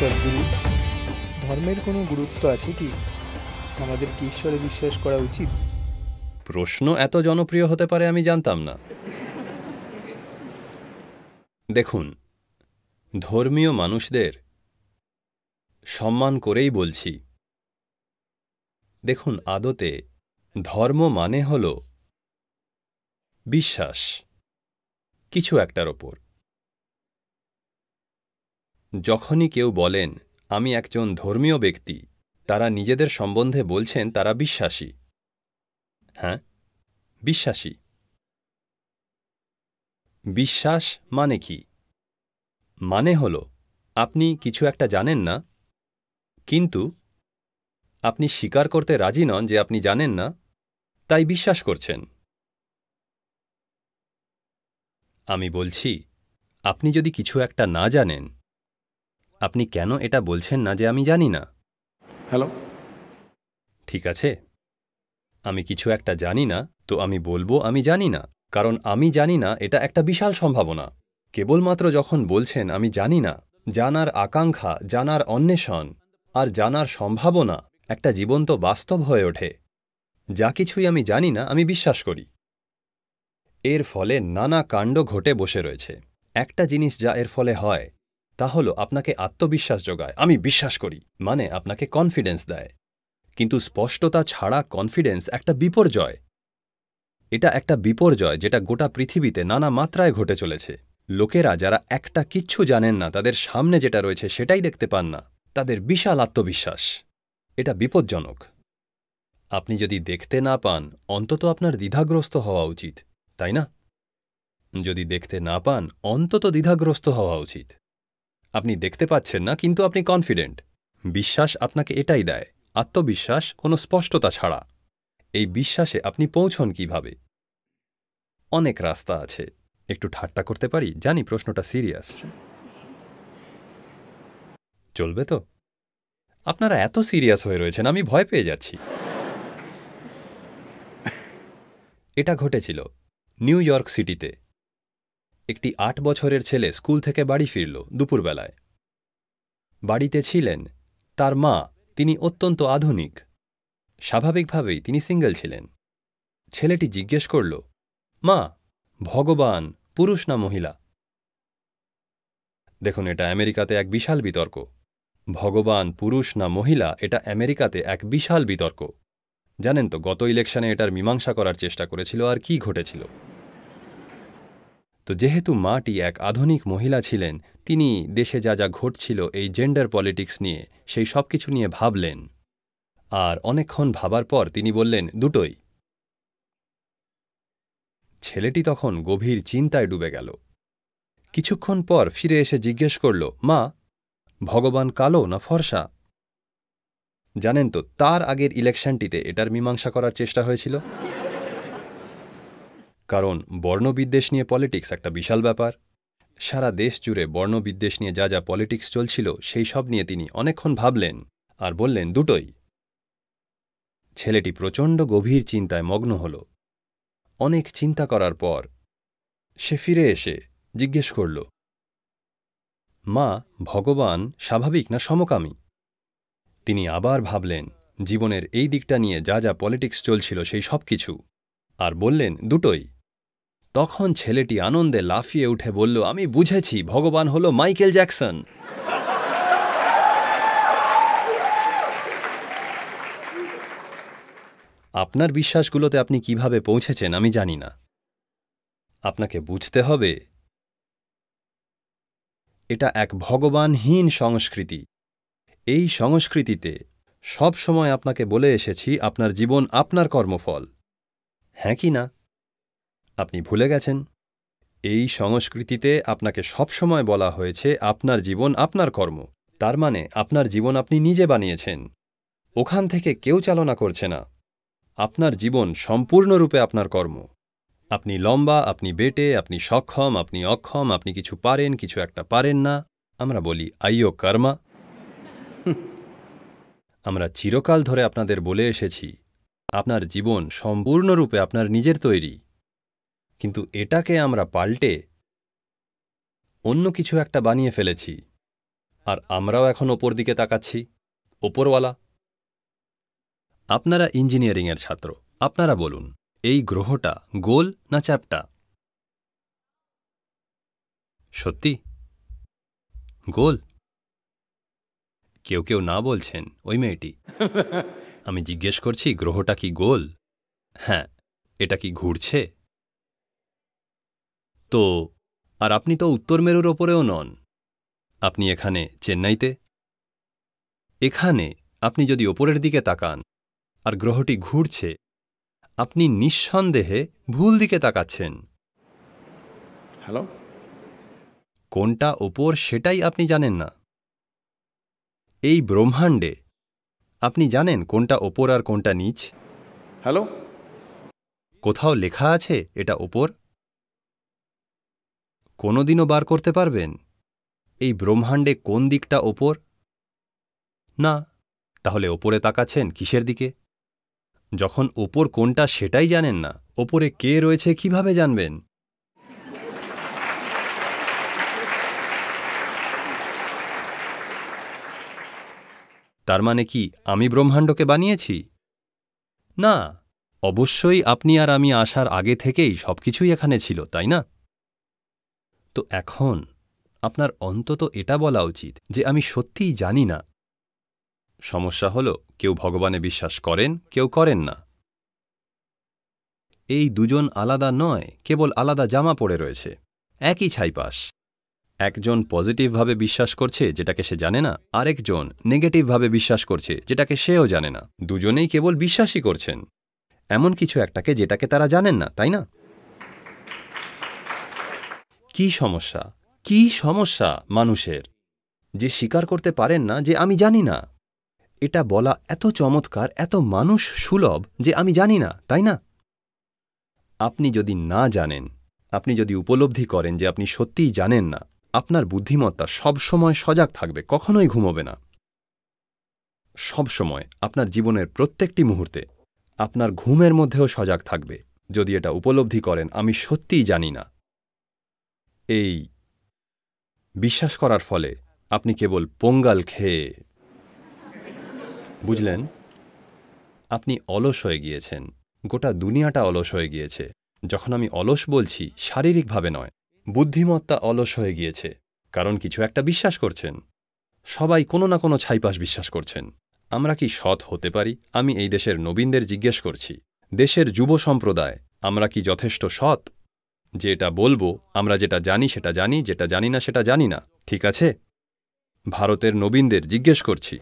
সদ্গুরু ধর্মের কোনো গুরুত্ব আছে কি আমাদের কি ঈশ্বরে বিশ্বাস করা উচিত প্রশ্ন এত জনপ্রিয় হতে পারে আমি জানতাম না দেখুন ধর্মীয় মানুষদের সম্মান করেই বলছি দেখুন আদতে ধর্ম মানে হল বিশ্বাস কিছু একটার ওপর যখনই কেউ বলেন আমি একজন ধর্মীয় ব্যক্তি তারা নিজেদের সম্বন্ধে বলছেন তারা বিশ্বাসী হ্যাঁ বিশ্বাসী বিশ্বাস মানে কি মানে হল আপনি কিছু একটা জানেন না কিন্তু আপনি স্বীকার করতে রাজি নন যে আপনি জানেন না তাই বিশ্বাস করছেন আমি বলছি আপনি যদি কিছু একটা না জানেন আপনি কেন এটা বলছেন না যে আমি জানি না হ্যালো ঠিক আছে আমি কিছু একটা জানি না তো আমি বলবো আমি জানি না কারণ আমি জানি না এটা একটা বিশাল সম্ভাবনা কেবলমাত্র যখন বলছেন আমি জানি না জানার আকাঙ্ক্ষা জানার অন্বেষণ আর জানার সম্ভাবনা একটা জীবন্ত বাস্তব হয়ে ওঠে যা কিছুই আমি জানি না আমি বিশ্বাস করি এর ফলে নানা কাণ্ড ঘটে বসে রয়েছে একটা জিনিস যা এর ফলে হয় তা হলো আপনাকে আত্মবিশ্বাস যোগায় আমি বিশ্বাস করি মানে আপনাকে কনফিডেন্স দেয় কিন্তু স্পষ্টতা ছাড়া কনফিডেন্স একটা বিপর্যয় এটা একটা বিপর্যয় যেটা গোটা পৃথিবীতে নানা মাত্রায় ঘটে চলেছে লোকেরা যারা একটা কিচ্ছু জানেন না তাদের সামনে যেটা রয়েছে সেটাই দেখতে পান না তাদের বিশাল আত্মবিশ্বাস এটা বিপজ্জনক আপনি যদি দেখতে না পান অন্তত আপনার দ্বিধাগ্রস্ত হওয়া উচিত তাই না যদি দেখতে না পান অন্তত দ্বিধাগ্রস্ত হওয়া উচিত আপনি দেখতে পাচ্ছেন না কিন্তু আপনি কনফিডেন্ট বিশ্বাস আপনাকে এটাই দেয় আত্মবিশ্বাস কোনো স্পষ্টতা ছাড়া এই বিশ্বাসে আপনি পৌঁছন কিভাবে অনেক রাস্তা আছে একটু ঠাট্টা করতে পারি জানি প্রশ্নটা সিরিয়াস চলবে তো আপনারা এত সিরিয়াস হয়ে রয়েছেন আমি ভয় পেয়ে যাচ্ছি এটা ঘটেছিল নিউ ইয়র্ক সিটিতে একটি আট বছরের ছেলে স্কুল থেকে বাড়ি ফিরল দুপুরবেলায় বাড়িতে ছিলেন তার মা তিনি অত্যন্ত আধুনিক স্বাভাবিকভাবেই তিনি সিঙ্গেল ছিলেন ছেলেটি জিজ্ঞেস করল মা ভগবান পুরুষ না মহিলা দেখুন এটা আমেরিকাতে এক বিশাল বিতর্ক ভগবান পুরুষ না মহিলা এটা আমেরিকাতে এক বিশাল বিতর্ক জানেন তো গত ইলেকশনে এটার মীমাংসা করার চেষ্টা করেছিল আর কি ঘটেছিল তো যেহেতু মাটি এক আধুনিক মহিলা ছিলেন তিনি দেশে যা যা ঘটছিল এই জেন্ডার পলিটিক্স নিয়ে সেই সব কিছু নিয়ে ভাবলেন আর অনেকক্ষণ ভাবার পর তিনি বললেন দুটোই ছেলেটি তখন গভীর চিন্তায় ডুবে গেল কিছুক্ষণ পর ফিরে এসে জিজ্ঞেস করল মা ভগবান কালো না ফর্সা জানেন তো তার আগের ইলেকশনটিতে এটার মীমাংসা করার চেষ্টা হয়েছিল কারণ বর্ণবিদ্বেষ নিয়ে পলিটিক্স একটা বিশাল ব্যাপার সারা দেশ জুড়ে বর্ণবিদ্বেষ নিয়ে যা যা পলিটিক্স চলছিল সেই সব নিয়ে তিনি অনেকক্ষণ ভাবলেন আর বললেন দুটোই ছেলেটি প্রচণ্ড গভীর চিন্তায় মগ্ন হল অনেক চিন্তা করার পর সে ফিরে এসে জিজ্ঞেস করল মা ভগবান স্বাভাবিক না সমকামী তিনি আবার ভাবলেন জীবনের এই দিকটা নিয়ে যা যা পলিটিক্স চলছিল সেই সব কিছু আর বললেন দুটোই তখন ছেলেটি আনন্দে লাফিয়ে উঠে বলল আমি বুঝেছি ভগবান হলো মাইকেল জ্যাকসন আপনার বিশ্বাসগুলোতে আপনি কিভাবে পৌঁছেছেন আমি জানি না আপনাকে বুঝতে হবে এটা এক ভগবানহীন সংস্কৃতি এই সংস্কৃতিতে সব সময় আপনাকে বলে এসেছি আপনার জীবন আপনার কর্মফল হ্যাঁ কি না আপনি ভুলে গেছেন এই সংস্কৃতিতে আপনাকে সবসময় বলা হয়েছে আপনার জীবন আপনার কর্ম তার মানে আপনার জীবন আপনি নিজে বানিয়েছেন ওখান থেকে কেউ চালনা করছে না আপনার জীবন সম্পূর্ণরূপে আপনার কর্ম আপনি লম্বা আপনি বেটে আপনি সক্ষম আপনি অক্ষম আপনি কিছু পারেন কিছু একটা পারেন না আমরা বলি আইও কর্মা আমরা চিরকাল ধরে আপনাদের বলে এসেছি আপনার জীবন সম্পূর্ণরূপে আপনার নিজের তৈরি কিন্তু এটাকে আমরা পাল্টে অন্য কিছু একটা বানিয়ে ফেলেছি আর আমরাও এখন ওপর দিকে তাকাচ্ছি ওপরওয়ালা আপনারা ইঞ্জিনিয়ারিংয়ের ছাত্র আপনারা বলুন এই গ্রহটা গোল না চ্যাপটা সত্যি গোল কেউ কেউ না বলছেন ওই মেয়েটি আমি জিজ্ঞেস করছি গ্রহটা কি গোল হ্যাঁ এটা কি ঘুরছে তো আর আপনি তো উত্তর মেরুর ওপরেও নন আপনি এখানে চেন্নাইতে এখানে আপনি যদি ওপরের দিকে তাকান আর গ্রহটি ঘুরছে আপনি নিঃসন্দেহে ভুল দিকে তাকাচ্ছেন হ্যালো কোনটা ওপর সেটাই আপনি জানেন না এই ব্রহ্মাণ্ডে আপনি জানেন কোনটা ওপর আর কোনটা নিচ হ্যালো কোথাও লেখা আছে এটা ওপর কোনো দিনও বার করতে পারবেন এই ব্রহ্মাণ্ডে কোন দিকটা ওপর না তাহলে ওপরে তাকাচ্ছেন কিসের দিকে যখন ওপর কোনটা সেটাই জানেন না ওপরে কে রয়েছে কিভাবে জানবেন তার মানে কি আমি ব্রহ্মাণ্ডকে বানিয়েছি না অবশ্যই আপনি আর আমি আসার আগে থেকেই সবকিছুই এখানে ছিল তাই না তো এখন আপনার অন্তত এটা বলা উচিত যে আমি সত্যিই জানি না সমস্যা হল কেউ ভগবানে বিশ্বাস করেন কেউ করেন না এই দুজন আলাদা নয় কেবল আলাদা জামা পড়ে রয়েছে একই ছাইপাশ একজন পজিটিভভাবে বিশ্বাস করছে যেটাকে সে জানে না আরেকজন নেগেটিভভাবে বিশ্বাস করছে যেটাকে সেও জানে না দুজনেই কেবল বিশ্বাসই করছেন এমন কিছু একটাকে যেটাকে তারা জানেন না তাই না কি সমস্যা কি সমস্যা মানুষের যে স্বীকার করতে পারেন না যে আমি জানি না এটা বলা এত চমৎকার এত মানুষ সুলভ যে আমি জানি না তাই না আপনি যদি না জানেন আপনি যদি উপলব্ধি করেন যে আপনি সত্যিই জানেন না আপনার বুদ্ধিমত্তা সবসময় সজাগ থাকবে কখনোই ঘুমোবে না সবসময় আপনার জীবনের প্রত্যেকটি মুহূর্তে আপনার ঘুমের মধ্যেও সজাগ থাকবে যদি এটা উপলব্ধি করেন আমি সত্যিই জানি না এই বিশ্বাস করার ফলে আপনি কেবল পোঙ্গাল খেয়ে বুঝলেন আপনি অলস হয়ে গিয়েছেন গোটা দুনিয়াটা অলস হয়ে গিয়েছে যখন আমি অলস বলছি শারীরিকভাবে নয় বুদ্ধিমত্তা অলস হয়ে গিয়েছে কারণ কিছু একটা বিশ্বাস করছেন সবাই কোনো না কোনো ছাইপাস বিশ্বাস করছেন আমরা কি সৎ হতে পারি আমি এই দেশের নবীনদের জিজ্ঞেস করছি দেশের যুব সম্প্রদায় আমরা কি যথেষ্ট সৎ যে এটা বলবো আমরা যেটা জানি সেটা জানি যেটা জানি না সেটা জানি না ঠিক আছে ভারতের নবীনদের জিজ্ঞেস করছি